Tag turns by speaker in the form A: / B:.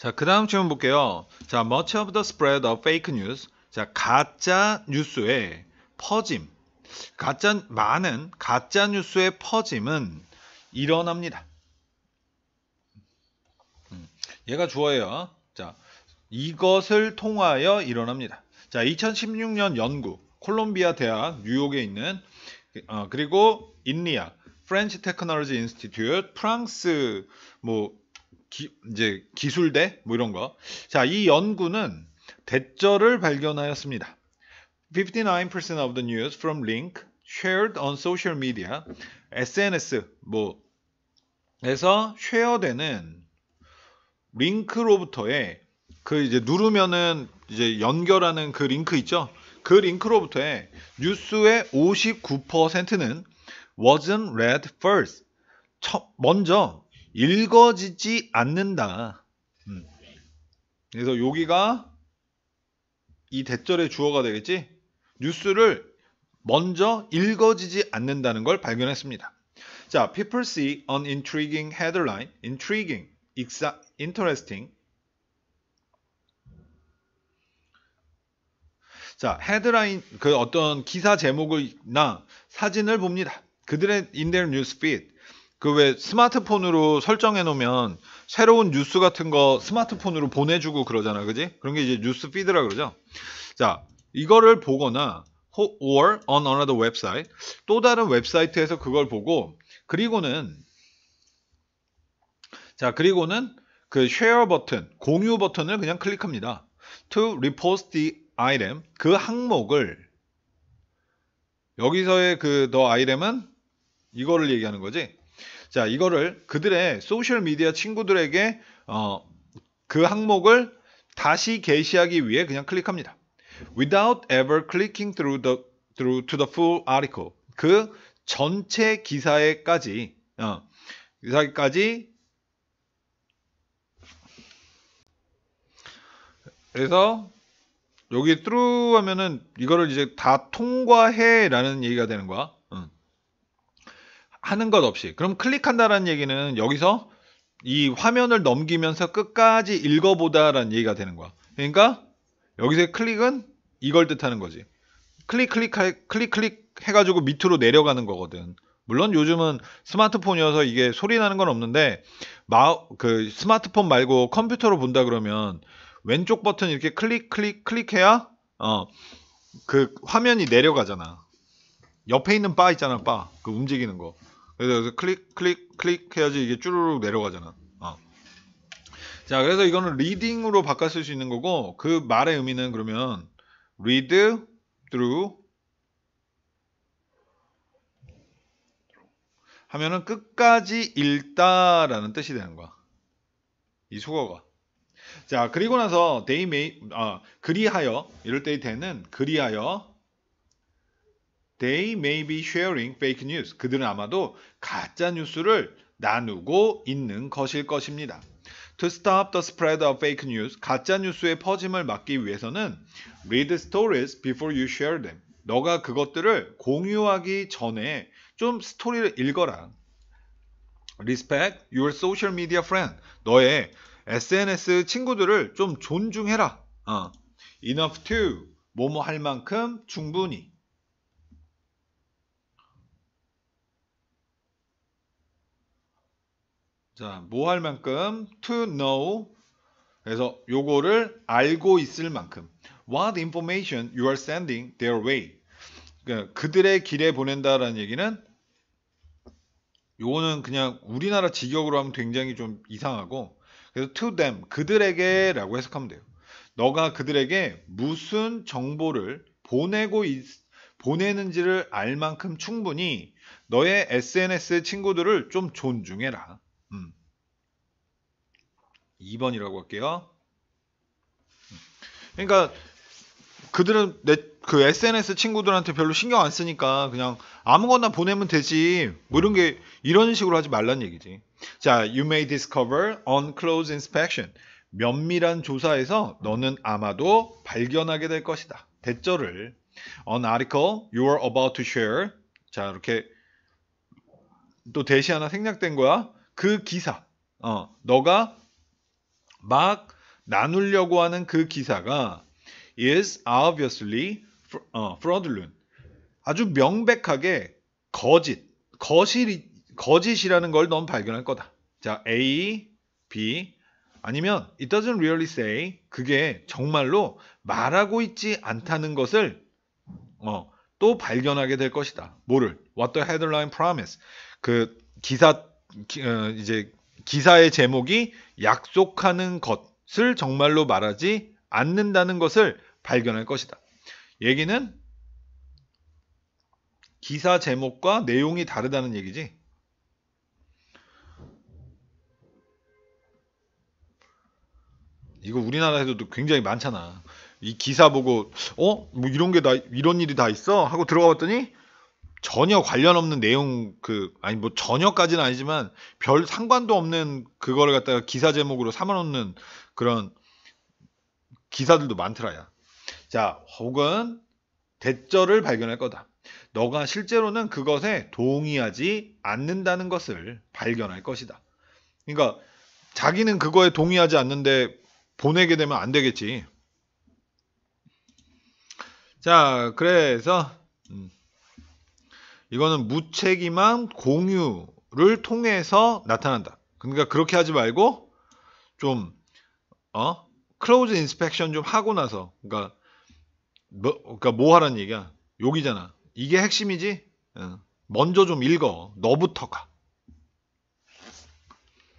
A: 자, 그 다음 질문 볼게요. 자, much of the spread of fake news. 자, 가짜 뉴스의 퍼짐. 가짜, 많은 가짜 뉴스의 퍼짐은 일어납니다. 음, 얘가 주어예요. 자, 이것을 통하여 일어납니다. 자, 2016년 연구, 콜롬비아 대학 뉴욕에 있는 어, 그리고 인리아, 프렌치 테크놀로지 인스티튜트, 프랑스 뭐 기, 이제 기술대 뭐 이런 거. 자, 이 연구는 대절을 발견하였습니다. 59% of the news from link shared on social media, SNS 뭐에서 쉐어되는 링크로부터의 그 이제 누르면은 이제 연결하는 그 링크 있죠? 그 링크로부터의 뉴스의 59%는 wasn't read first. 처, 먼저 읽어지지 않는다. 음. 그래서 여기가 이 대절의 주어가 되겠지? 뉴스를 먼저 읽어지지 않는다는 걸 발견했습니다. 자, people see an intriguing headline, intriguing, interesting. 자, 헤드라인 그 어떤 기사 제목이나 사진을 봅니다. 그들의 in their newsfeed 그왜 스마트폰으로 설정해 놓으면 새로운 뉴스 같은 거 스마트폰으로 보내주고 그러잖아, 그지? 그런 게 이제 뉴스 피드라 그러죠. 자, 이거를 보거나 or on another website 또 다른 웹사이트에서 그걸 보고 그리고는 자 그리고는 그 share 버튼 공유 버튼을 그냥 클릭합니다. to repost the item 그 항목을 여기서의 그 더아이 e 은 이거를 얘기하는 거지. 자, 이거를 그들의 소셜 미디어 친구들에게 어, 그 항목을 다시 게시하기 위해 그냥 클릭합니다. Without ever clicking through the through to the full article 그 전체 기사에까지 어, 기사에까지 그래서 여기 through 하면은 이거를 이제 다 통과해라는 얘기가 되는 거야. 하는 것 없이 그럼 클릭한다라는 얘기는 여기서 이 화면을 넘기면서 끝까지 읽어보다라는 얘기가 되는 거야. 그러니까 여기서 클릭은 이걸 뜻하는 거지. 클릭 클릭 클릭 클릭 해가지고 밑으로 내려가는 거거든. 물론 요즘은 스마트폰이어서 이게 소리 나는 건 없는데 마, 우그 스마트폰 말고 컴퓨터로 본다 그러면 왼쪽 버튼 이렇게 클릭 클릭 클릭해야 어 그 화면이 내려가잖아. 옆에 있는 바 있잖아 바 그 움직이는 거 그래서 클릭 클릭 클릭 해야지 이게 쭈루룩 내려가잖아 어. 자 그래서 이거는 리딩으로 바꿔 쓸 수 있는 거고 그 말의 의미는 그러면 read through 하면은 끝까지 읽다라는 뜻이 되는 거야 이 수거가 자 그리고 나서 they may 아 그리하여 이럴 때의 t 는 그리하여 They may be sharing fake news. 그들은 아마도 가짜 뉴스를 나누고 있는 것일 것입니다. To stop the spread of fake news, 가짜 뉴스의 퍼짐을 막기 위해서는 read stories before you share them. 너가 그것들을 공유하기 전에 좀 스토리를 읽어라. Respect your social media friend. 너의 SNS 친구들을 좀 존중해라. 어. Enough to 뭐뭐 할 만큼 충분히. 자, 뭐할 만큼? to know. 그래서 요거를 알고 있을 만큼. What information you are sending their way. 그러니까 그들의 길에 보낸다라는 얘기는 요거는 그냥 우리나라 직역으로 하면 굉장히 좀 이상하고 그래서 to them 그들에게라고 해석하면 돼요. 너가 그들에게 무슨 정보를 보내고 있, 보내는지를 알 만큼 충분히 너의 SNS 친구들을 좀 존중해라. 2번이라고 할게요. 그러니까 그들은 내, 그 SNS 친구들한테 별로 신경 안 쓰니까 그냥 아무거나 보내면 되지. 뭐 이런 게 이런 식으로 하지 말란 얘기지. 자, you may discover on close inspection. 면밀한 조사에서 너는 아마도 발견하게 될 것이다. 대절을 on article you are about to share. 자, 이렇게 또 대시 하나 생략된 거야. 그 기사. 어, 너가 막 나누려고 하는 그 기사가 is obviously 어, fraudulent. 아주 명백하게 거짓, 거실, 거짓이라는 걸너넌 발견할 거다. 자, A, B 아니면 it doesn't really say 그게 정말로 말하고 있지 않다는 것을 어, 또 발견하게 될 것이다. 뭐를? What the headline promise. 그 기사 기, 어, 이제 기사의 제목이 약속하는 것을 정말로 말하지 않는다는 것을 발견할 것이다. 얘기는 기사 제목과 내용이 다르다는 얘기지. 이거 우리나라에서도 굉장히 많잖아. 이 기사 보고 어? 뭐 이런 게다 이런 일이 다 있어? 하고 들어가 봤더니 전혀 관련 없는 내용 그 아니 뭐 전혀까지는 아니지만 별 상관도 없는 그거를 갖다가 기사 제목으로 삼아놓는 그런 기사들도 많더라야. 자 혹은 대절을 발견할 거다. 너가 실제로는 그것에 동의하지 않는다는 것을 발견할 것이다. 그러니까 자기는 그거에 동의하지 않는데 보내게 되면 안 되겠지. 자 그래서 음. 이거는 무책임한 공유를 통해서 나타난다. 그러니까 그렇게 하지 말고 좀 어? 크로즈 인스펙션 좀 하고 나서 그러니까 뭐, 그러니까 뭐 하라는 얘기야? 여기잖아. 이게 핵심이지? 먼저 좀 읽어. 너부터가.